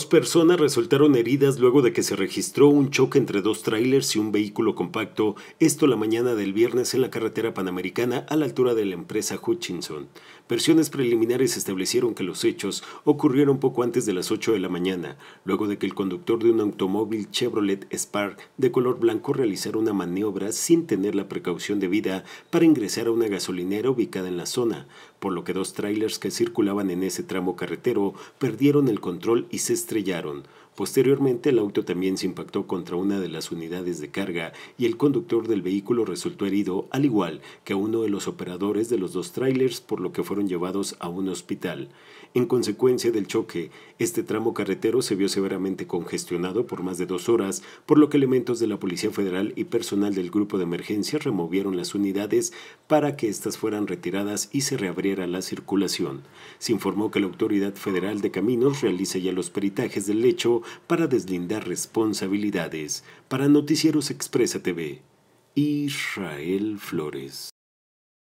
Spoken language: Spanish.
Dos personas resultaron heridas luego de que se registró un choque entre dos trailers y un vehículo compacto, esto la mañana del viernes en la carretera panamericana a la altura de la empresa Hutchinson. Versiones preliminares establecieron que los hechos ocurrieron poco antes de las 8 de la mañana, luego de que el conductor de un automóvil Chevrolet Spark de color blanco realizara una maniobra sin tener la precaución debida para ingresar a una gasolinera ubicada en la zona, por lo que dos trailers que circulaban en ese tramo carretero perdieron el control y se trigyáron, Posteriormente, el auto también se impactó contra una de las unidades de carga y el conductor del vehículo resultó herido, al igual que uno de los operadores de los dos trailers, por lo que fueron llevados a un hospital. En consecuencia del choque, este tramo carretero se vio severamente congestionado por más de dos horas, por lo que elementos de la Policía Federal y personal del Grupo de Emergencia removieron las unidades para que éstas fueran retiradas y se reabriera la circulación. Se informó que la Autoridad Federal de Caminos realiza ya los peritajes del hecho para deslindar responsabilidades para Noticieros Expresa TV. Israel Flores.